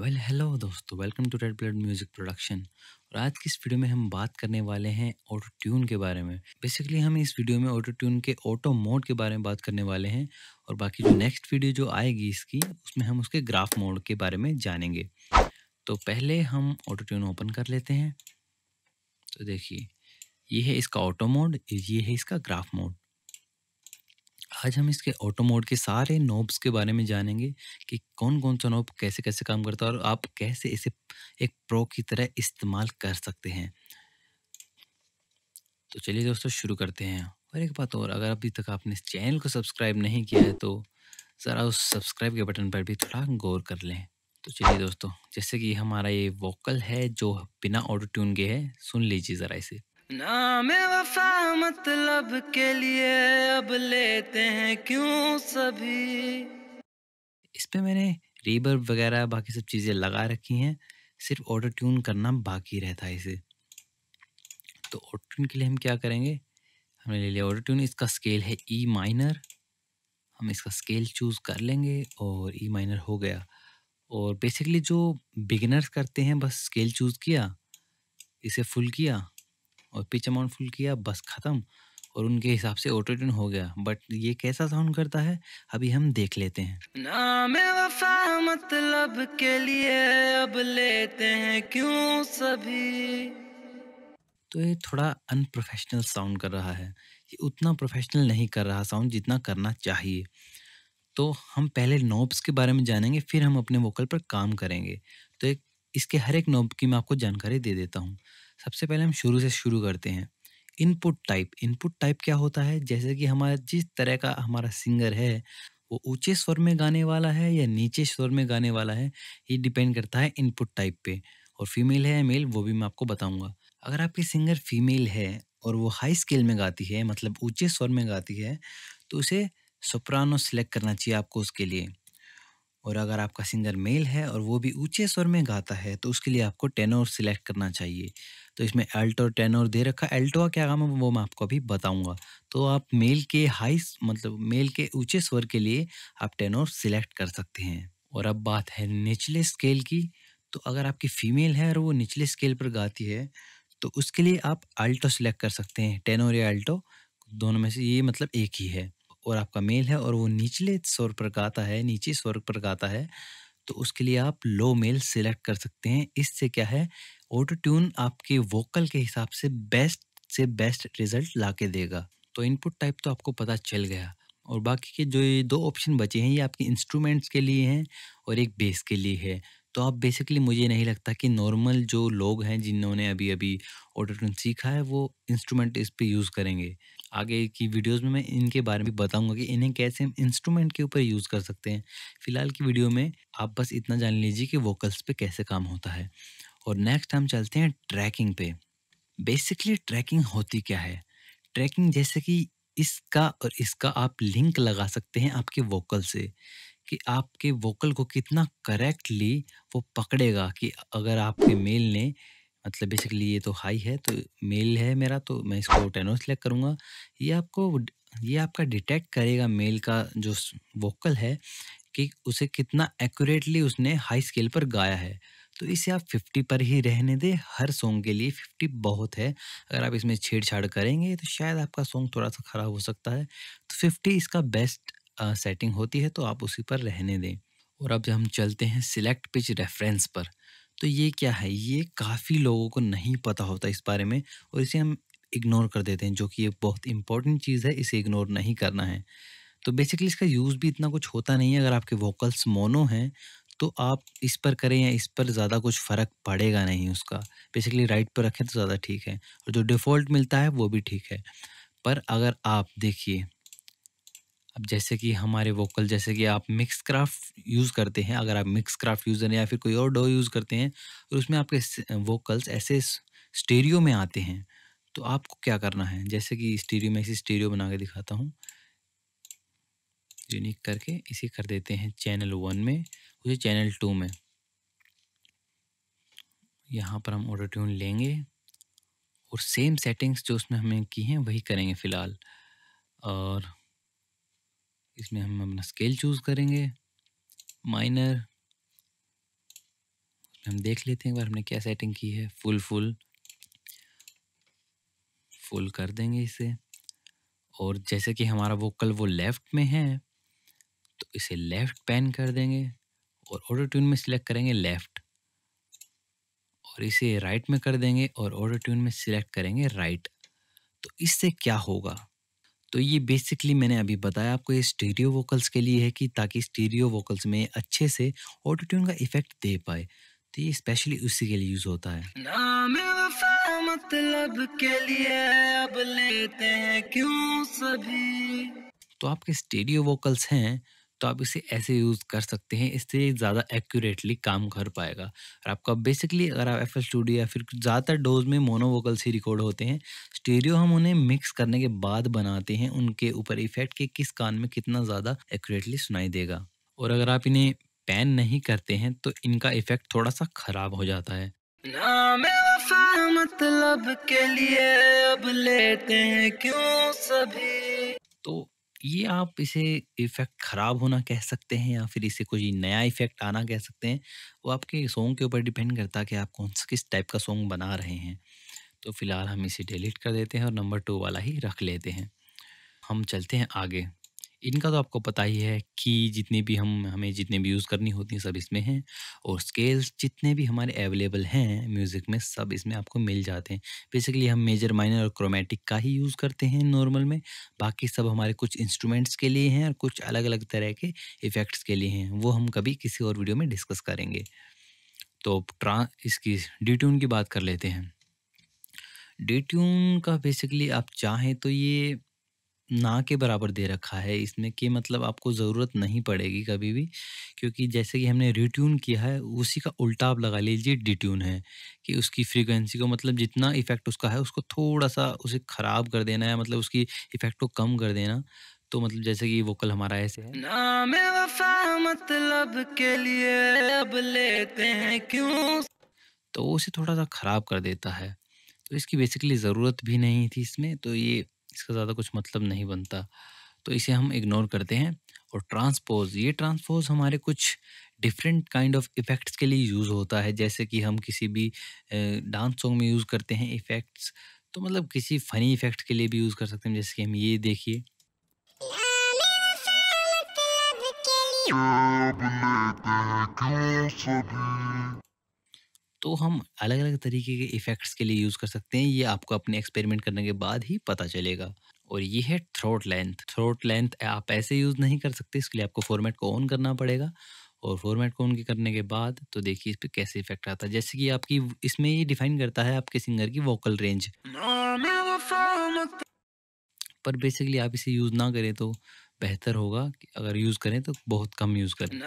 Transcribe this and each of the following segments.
well hello दोस्तों welcome to red blood music production और आज की इस वीडियो में हम बात करने वाले हैं ऑटो ट्यून के बारे में बेसिकली हम इस वीडियो में ऑटो ट्यून के ऑटो मोड के बारे में बात करने वाले हैं और बाकी जो नेक्स्ट वीडियो जो आएगी इसकी उसमें हम उसके ग्राफ मोड के बारे में जानेंगे तो पहले हम ऑटो ट्यून ओपन कर लेते हैं तो देखिए ये है इसका ऑटो मोड ये है इसका ग्राफ मोड आज हम इसके ऑटो मोड के सारे नोब्स के बारे में जानेंगे कि कौन कौन सा नोब कैसे कैसे काम करता है और आप कैसे इसे एक प्रो की तरह इस्तेमाल कर सकते हैं तो चलिए दोस्तों शुरू करते हैं और एक बात और अगर अभी तक आपने इस चैनल को सब्सक्राइब नहीं किया है तो ज़रा उस सब्सक्राइब के बटन पर भी थोड़ा गौर कर लें तो चलिए दोस्तों जैसे कि हमारा ये वोकल है जो बिना ऑटो ट्यून के है सुन लीजिए ज़रा इसे नाम वफा मतलब के लिए अब लेते हैं क्यों सभी इस पे मैंने रीबर वगैरह बाकी सब चीज़ें लगा रखी हैं सिर्फ ऑटो ट्यून करना बाकी रहता है इसे तो ऑटो ट्यून के लिए हम क्या करेंगे हमने ले लिया ऑटो ट्यून इसका स्केल है ई e माइनर हम इसका स्केल चूज़ कर लेंगे और ई e माइनर हो गया और बेसिकली जो बिगिनर्स करते हैं बस स्केल चूज़ किया इसे फुल किया और पिच अमाउंट फुल किया बस ख़त्म और उनके हिसाब से ऑटो ट्यून हो गया बट ये कैसा साउंड करता है अभी हम देख लेते हैं नाम वफा मतलब के लिए अब लेते हैं क्यों सभी तो ये थोड़ा अनप्रोफेशनल साउंड कर रहा है ये उतना प्रोफेशनल नहीं कर रहा साउंड जितना करना चाहिए तो हम पहले नोब्स के बारे में जानेंगे फिर हम अपने वोकल पर काम करेंगे तो एक इसके हर एक नोब की मैं आपको जानकारी दे देता हूँ सबसे पहले हम शुरू से शुरू करते हैं इनपुट टाइप इनपुट टाइप क्या होता है जैसे कि हमारा जिस तरह का हमारा सिंगर है वो ऊंचे स्वर में गाने वाला है या नीचे स्वर में गाने वाला है ये डिपेंड करता है इनपुट टाइप पे और फीमेल है या मेल वो भी मैं आपको बताऊंगा अगर आपकी सिंगर फीमेल है और वो हाई स्केल में गाती है मतलब ऊंचे स्वर में गाती है तो उसे सोप्रानो सेलेक्ट करना चाहिए आपको उसके लिए और अगर आपका सिंगर मेल है और वो भी ऊंचे स्वर में गाता है तो उसके लिए आपको टेनोर सिलेक्ट करना चाहिए तो इसमें एल्टो और टेनोर दे रखा एल्टो का क्या काम है वो मैं आपको अभी बताऊंगा तो आप मेल के हाई मतलब मेल के ऊंचे स्वर के लिए आप टेनोर सिलेक्ट कर सकते हैं और अब बात है निचले स्केल की तो अगर आपकी फीमेल है और वो निचले स्केल पर गाती है तो उसके लिए आप अल्टो सिलेक्ट कर सकते हैं टेनोर या अल्टो दोनों में से ये मतलब एक ही है और आपका मेल है और वो निचले स्वर पर गाता है नीचे स्वर पर गाता है तो उसके लिए आप लो मेल सिलेक्ट कर सकते हैं इससे क्या है ऑटो ट्यून आपके वोकल के हिसाब से बेस्ट से बेस्ट रिजल्ट ला के देगा तो इनपुट टाइप तो आपको पता चल गया और बाकी के जो ये दो ऑप्शन बचे हैं ये आपके इंस्ट्रूमेंट्स के लिए हैं और एक बेस के लिए है तो आप बेसिकली मुझे नहीं लगता कि नॉर्मल जो लोग हैं जिन्होंने अभी अभी ऑटो ट्यून सीखा है वो इंस्ट्रूमेंट इस पर यूज़ करेंगे आगे की वीडियोस में मैं इनके बारे में बताऊंगा कि इन्हें कैसे हम इंस्ट्रूमेंट के ऊपर यूज़ कर सकते हैं फिलहाल की वीडियो में आप बस इतना जान लीजिए कि वोकल्स पे कैसे काम होता है और नेक्स्ट हम चलते हैं ट्रैकिंग पे बेसिकली ट्रैकिंग होती क्या है ट्रैकिंग जैसे कि इसका और इसका आप लिंक लगा सकते हैं आपके वोकल से कि आपके वोकल को कितना करेक्टली वो पकड़ेगा कि अगर आपके मेल ने मतलब बेसिकली ये तो हाई है तो मेल है मेरा तो मैं इसको टेनो सेलेक्ट करूँगा ये आपको ये आपका डिटेक्ट करेगा मेल का जो वोकल है कि उसे कितना एक्यूरेटली उसने हाई स्केल पर गाया है तो इसे आप 50 पर ही रहने दें हर सॉन्ग के लिए 50 बहुत है अगर आप इसमें छेड़छाड़ करेंगे तो शायद आपका सॉन्ग थोड़ा सा ख़राब हो सकता है तो 50 इसका बेस्ट सेटिंग होती है तो आप उसी पर रहने दें और अब हम चलते हैं सिलेक्ट पिच रेफरेंस पर तो ये क्या है ये काफ़ी लोगों को नहीं पता होता इस बारे में और इसे हम इग्नोर कर देते हैं जो कि ये बहुत इंपॉर्टेंट चीज़ है इसे इग्नोर नहीं करना है तो बेसिकली इसका यूज़ भी इतना कुछ होता नहीं है अगर आपके वोकल्स मोनो हैं तो आप इस पर करें या इस पर ज़्यादा कुछ फ़र्क पड़ेगा नहीं उसका बेसिकली राइट पर रखें तो ज़्यादा ठीक है और जो डिफ़ॉल्ट मिलता है वो भी ठीक है पर अगर आप देखिए अब जैसे कि हमारे वोकल जैसे कि आप मिक्स क्राफ्ट यूज़ करते हैं अगर आप मिक्स क्राफ्ट यूज़र या फिर कोई और डो यूज़ करते हैं और तो उसमें आपके वोकल्स ऐसे स्टेरियो में आते हैं तो आपको क्या करना है जैसे कि स्टेरियो में इसी स्टेरियो बना के दिखाता हूँ यूनिक करके इसे कर देते हैं चैनल वन में उसे चैनल टू में यहाँ पर हम ऑटो ट्यून लेंगे और सेम सेटिंग्स जो उसमें हमें की हैं वही करेंगे फ़िलहाल और इसमें हम अपना स्केल चूज़ करेंगे माइनर हम देख लेते हैं एक बार हमने क्या सेटिंग की है फुल फुल फुल कर देंगे इसे और जैसे कि हमारा वोकल वो लेफ़्ट में है तो इसे लेफ़्ट पेन कर देंगे और ऑडो ट्यून में सिलेक्ट करेंगे लेफ़्ट और इसे राइट में कर देंगे और ऑडो ट्यून में सिलेक्ट करेंगे राइट तो इससे क्या होगा तो ये बेसिकली मैंने अभी बताया आपको ये स्टीरियो वोकल्स के लिए है कि ताकि स्टीरियो वोकल्स में अच्छे से ऑटो का इफेक्ट दे पाए तो ये स्पेशली उसी के लिए यूज होता है मतलब के लिए अब लेते हैं क्यों सभी तो आपके स्टेडियो वोकल्स हैं तो आप इसे ऐसे यूज़ कर सकते हैं इससे ज़्यादा एक्यूरेटली काम कर पाएगा और आपका बेसिकली अगर आप एफ एल स्टूडियो या फिर ज़्यादातर डोज में मोनो वोकल्स ही रिकॉर्ड होते हैं स्टीरियो हम उन्हें मिक्स करने के बाद बनाते हैं उनके ऊपर इफेक्ट के किस कान में कितना ज़्यादा एक्यूरेटली सुनाई देगा और अगर आप इन्हें पैन नहीं करते हैं तो इनका इफेक्ट थोड़ा सा ख़राब हो जाता है मतलब के लिए अब लेते हैं क्यों सभी तो ये आप इसे इफ़ेक्ट ख़राब होना कह सकते हैं या फिर इसे कोई नया इफ़ेक्ट आना कह सकते हैं वो आपके सॉन्ग के ऊपर डिपेंड करता है कि आप कौन सा किस टाइप का सॉन्ग बना रहे हैं तो फ़िलहाल हम इसे डिलीट कर देते हैं और नंबर टू वाला ही रख लेते हैं हम चलते हैं आगे इनका तो आपको पता ही है कि जितनी भी हम हमें जितने भी यूज़ करनी होती हैं सब इसमें हैं और स्केल्स जितने भी हमारे अवेलेबल हैं म्यूज़िक में सब इसमें आपको मिल जाते हैं बेसिकली हम मेजर माइनर और क्रोमेटिक का ही यूज़ करते हैं नॉर्मल में बाकी सब हमारे कुछ इंस्ट्रूमेंट्स के लिए हैं और कुछ अलग अलग तरह के इफ़ेक्ट्स के लिए हैं वो हम कभी किसी और वीडियो में डिस्कस करेंगे तो ट्रा इसकी डी की बात कर लेते हैं डी का बेसिकली आप चाहें तो ये ना के बराबर दे रखा है इसमें कि मतलब आपको ज़रूरत नहीं पड़ेगी कभी भी क्योंकि जैसे कि हमने रिट्यून किया है उसी का उल्टा आप लगा लीजिए डिट्यून है कि उसकी फ्रीक्वेंसी को मतलब जितना इफ़ेक्ट उसका है उसको थोड़ा सा उसे ख़राब कर देना है मतलब उसकी इफ़ेक्ट को कम कर देना तो मतलब जैसे कि वोकल हमारा ऐसे है वफा मतलब के लिए अब लेते हैं क्यों तो उसे थोड़ा सा ख़राब कर देता है तो इसकी बेसिकली ज़रूरत भी नहीं थी इसमें तो ये इसका ज़्यादा कुछ मतलब नहीं बनता तो इसे हम इग्नोर करते हैं और ट्रांसपोज ये ट्रांसपोज हमारे कुछ डिफरेंट काइंड ऑफ इफ़ेक्ट्स के लिए यूज़ होता है जैसे कि हम किसी भी डांस सॉन्ग में यूज़ करते हैं इफ़ेक्ट्स तो मतलब किसी फ़नी इफ़ेक्ट के लिए भी यूज़ कर सकते हैं जैसे कि हम ये देखिए तो हम अलग अलग तरीके के इफेक्ट्स के लिए यूज़ कर सकते हैं ये आपको अपने एक्सपेरिमेंट करने के बाद ही पता चलेगा और ये है थ्रोट लेंथ थ्रोट लेंथ आप ऐसे यूज़ नहीं कर सकते इसके लिए आपको फॉर्मेट को ऑन करना पड़ेगा और फॉर्मेट को ऑन करने के बाद तो देखिए इस पर कैसे इफेक्ट आता है जैसे कि आपकी इसमें ये डिफाइन करता है आपके सिंगर की वोकल रेंज पर बेसिकली आप इसे यूज़ ना करें तो बेहतर होगा अगर यूज़ करें तो बहुत कम यूज़ करें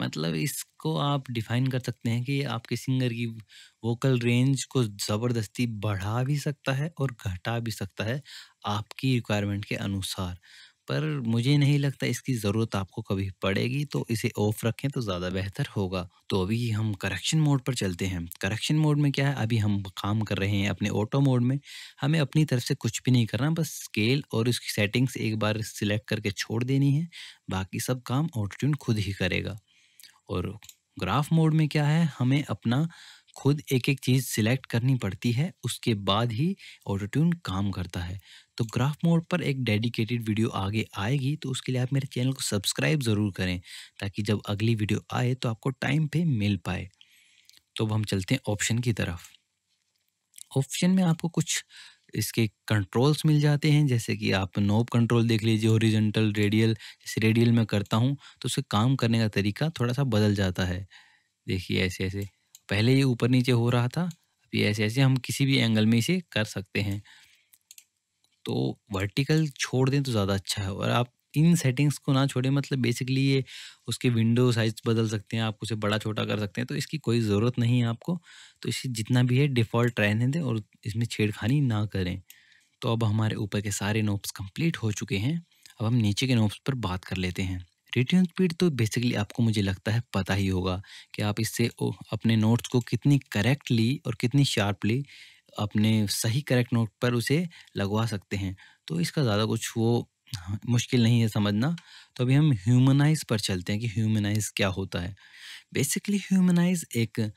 मतलब इसको आप डिफाइन कर सकते हैं कि आपके सिंगर की वोकल रेंज को ज़बरदस्ती बढ़ा भी सकता है और घटा भी सकता है आपकी रिक्वायरमेंट के अनुसार पर मुझे नहीं लगता इसकी ज़रूरत आपको कभी पड़ेगी तो इसे ऑफ रखें तो ज़्यादा बेहतर होगा तो अभी हम करेक्शन मोड पर चलते हैं करेक्शन मोड में क्या है अभी हम काम कर रहे हैं अपने ऑटो मोड में हमें अपनी तरफ से कुछ भी नहीं करना बस स्केल और उसकी सेटिंग्स एक बार सिलेक्ट करके छोड़ देनी है बाकी सब काम ऑटोट्यून खुद ही करेगा और ग्राफ मोड में क्या है हमें अपना खुद एक एक चीज़ सिलेक्ट करनी पड़ती है उसके बाद ही ऑटो ट्यून काम करता है तो ग्राफ मोड पर एक डेडिकेटेड वीडियो आगे आएगी तो उसके लिए आप मेरे चैनल को सब्सक्राइब ज़रूर करें ताकि जब अगली वीडियो आए तो आपको टाइम पे मिल पाए तो अब हम चलते हैं ऑप्शन की तरफ ऑप्शन में आपको कुछ इसके कंट्रोल्स मिल जाते हैं जैसे कि आप नोब कंट्रोल देख लीजिए ओरिजेंटल रेडियल जैसे रेडियल में करता हूँ तो उससे काम करने का तरीका थोड़ा सा बदल जाता है देखिए ऐसे ऐसे पहले ये ऊपर नीचे हो रहा था अभी ऐसे ऐसे हम किसी भी एंगल में इसे कर सकते हैं तो वर्टिकल छोड़ दें तो ज़्यादा अच्छा है और आप इन सेटिंग्स को ना छोड़ें मतलब बेसिकली ये उसके विंडो साइज बदल सकते हैं आप उसे बड़ा छोटा कर सकते हैं तो इसकी कोई ज़रूरत नहीं है आपको तो इसे जितना भी है डिफ़ॉल्ट रहने दें और इसमें छेड़खानी ना करें तो अब हमारे ऊपर के सारे नोब्स कंप्लीट हो चुके हैं अब हम नीचे के नोब्स पर बात कर लेते हैं रिटर्न स्पीड तो बेसिकली आपको मुझे लगता है पता ही होगा कि आप इससे अपने नोट्स को कितनी करेक्टली और कितनी शार्पली अपने सही करेक्ट नोट पर उसे लगवा सकते हैं तो इसका ज़्यादा कुछ वो मुश्किल नहीं है समझना तो अभी हम ह्यूमनाइज पर चलते हैं कि ह्यूमनाइज क्या होता है बेसिकली ह्यूमनाइज एक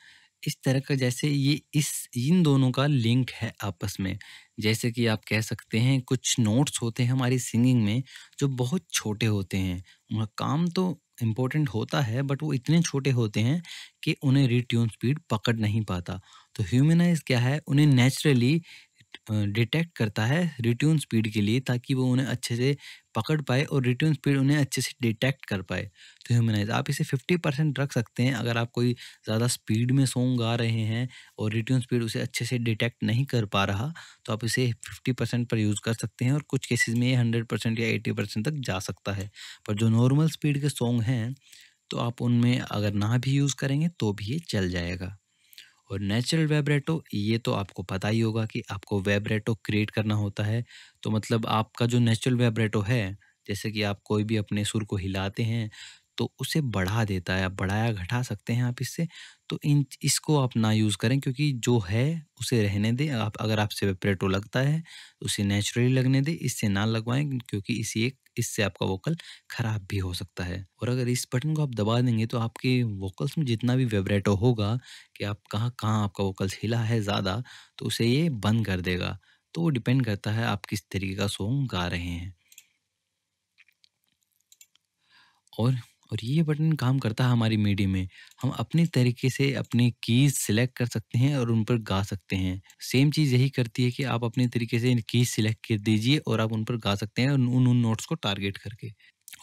इस तरह का जैसे ये इस इन दोनों का लिंक है आपस में जैसे कि आप कह सकते हैं कुछ नोट्स होते हैं हमारी सिंगिंग में जो बहुत छोटे होते हैं उनका काम तो इम्पोर्टेंट होता है बट वो इतने छोटे होते हैं कि उन्हें रिट्यून स्पीड पकड़ नहीं पाता तो ह्यूमनाइज क्या है उन्हें नेचुरली डिटेक्ट करता है रिट्यून स्पीड के लिए ताकि वो उन्हें अच्छे से पकड़ पाए और रिट्यून स्पीड उन्हें अच्छे से डिटेक्ट कर पाए तो ह्यूमनाइज आप इसे फिफ्टी परसेंट रख सकते हैं अगर आप कोई ज़्यादा स्पीड में सॉन्ग गा रहे हैं और रिट्यून स्पीड उसे अच्छे से डिटेक्ट नहीं कर पा रहा तो आप इसे फिफ्टी परसेंट पर यूज़ कर सकते हैं और कुछ केसेस में ये हंड्रेड परसेंट या एटी परसेंट तक जा सकता है पर जो नॉर्मल स्पीड के सॉन्ग हैं तो आप उनमें अगर ना भी यूज़ करेंगे तो भी ये चल जाएगा और नेचुरल वेबरेटो ये तो आपको पता ही होगा कि आपको वेबरेटो क्रिएट करना होता है तो मतलब आपका जो नेचुरल वेबरेटो है जैसे कि आप कोई भी अपने सुर को हिलाते हैं तो उसे बढ़ा देता है आप बढ़ाया घटा सकते हैं आप इससे तो इन इसको आप ना यूज़ करें क्योंकि जो है उसे रहने दें आप अगर आपसे वेपरेटो लगता है उसे नेचुरली लगने दें इससे ना लगवाएं क्योंकि इसी एक इससे आपका वोकल ख़राब भी हो सकता है और अगर इस बटन को आप दबा देंगे तो आपके वोकल्स में जितना भी वेबरेटो होगा कि आप कहाँ कहाँ आपका वोकल्स हिला है ज़्यादा तो उसे ये बंद कर देगा तो डिपेंड करता है आप किस तरीके का सॉन्ग गा रहे हैं और और ये बटन काम करता है हमारी मीडी में हम अपने तरीके से अपने कीज सिलेक्ट कर सकते हैं और उन पर गा सकते हैं सेम चीज़ यही करती है कि आप अपने तरीके से कीज सिलेक्ट कर दीजिए और आप उन पर गा सकते हैं उन उन नोट्स को टारगेट करके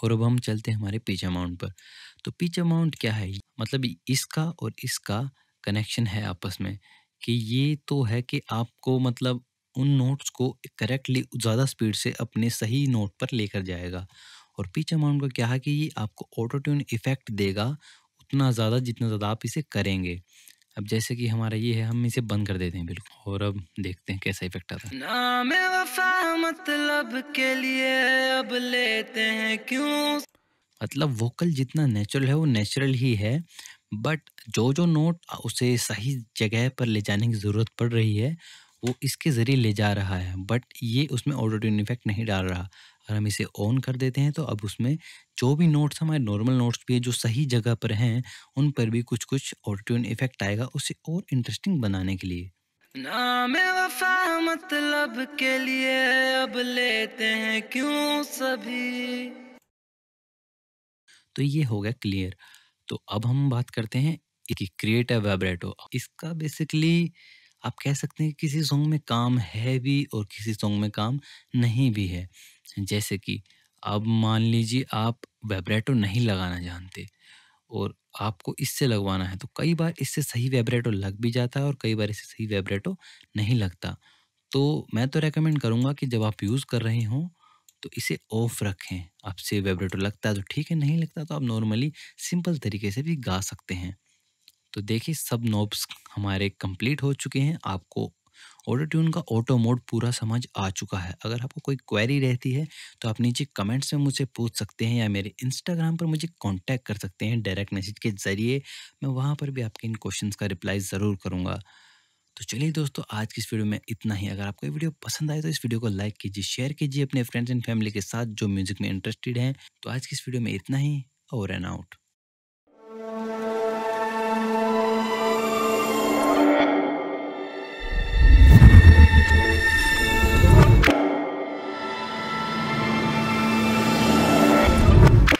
और अब हम चलते हैं हमारे पिच अमाउंट पर तो पिच अमाउंट क्या है मतलब इसका और इसका कनेक्शन है आपस में कि ये तो है कि आपको मतलब उन नोट्स को करेक्टली ज़्यादा स्पीड से अपने सही नोट पर लेकर जाएगा और पिच अमाउंट का क्या है कि ये आपको ऑटो ट्यून इफेक्ट देगा उतना ज़्यादा जितना ज़्यादा आप इसे करेंगे अब जैसे कि हमारा ये है हम इसे बंद कर देते हैं बिल्कुल और अब देखते हैं कैसा इफेक्ट आता है मैं वफा मतलब के लिए अब लेते हैं क्यों मतलब वोकल जितना नेचुरल है वो नेचुरल ही है बट जो जो नोट उसे सही जगह पर ले जाने की ज़रूरत पड़ रही है वो इसके ज़रिए ले जा रहा है बट ये उसमें ऑटोट्यून इफेक्ट नहीं डाल रहा अगर हम इसे ऑन कर देते हैं तो अब उसमें जो भी नोट्स हमारे नॉर्मल नोट्स भी जो सही जगह पर हैं उन पर भी कुछ कुछ और ट्यून इफेक्ट आएगा उसे और इंटरेस्टिंग बनाने के लिए वफा मतलब के लिए अब लेते हैं क्यों सभी तो ये हो गया क्लियर तो अब हम बात करते हैं एक क्रिएटिव वाइब्रेटो इसका बेसिकली आप कह सकते हैं कि किसी सॉन्ग में काम है भी और किसी सॉन्ग में काम नहीं भी है जैसे कि अब मान लीजिए आप वाइब्रेटो नहीं लगाना जानते और आपको इससे लगवाना है तो कई बार इससे सही वाइब्रेटो लग भी जाता है और कई बार इससे सही वाइब्रेटो नहीं लगता तो मैं तो रेकमेंड करूँगा कि जब आप यूज़ कर रहे हों तो इसे ऑफ रखें आपसे वाइब्रेटो लगता है तो ठीक है नहीं लगता तो आप नॉर्मली सिंपल तरीके से भी गा सकते हैं तो देखिए सब नोब्स हमारे कंप्लीट हो चुके हैं आपको ऑटो ट्यून का ऑटो मोड पूरा समझ आ चुका है अगर आपको कोई क्वेरी रहती है तो आप नीचे कमेंट्स में मुझे पूछ सकते हैं या मेरे इंस्टाग्राम पर मुझे कॉन्टैक्ट कर सकते हैं डायरेक्ट मैसेज के ज़रिए मैं वहाँ पर भी आपके इन क्वेश्चन का रिप्लाई ज़रूर करूँगा तो चलिए दोस्तों आज की इस वीडियो में इतना ही अगर आपको ये वीडियो पसंद आए तो इस वीडियो को लाइक कीजिए शेयर कीजिए अपने फ्रेंड्स एंड फैमिली के साथ जो म्यूज़िक में इंटरेस्टेड हैं तो आज की इस वीडियो में इतना ही और एन आउट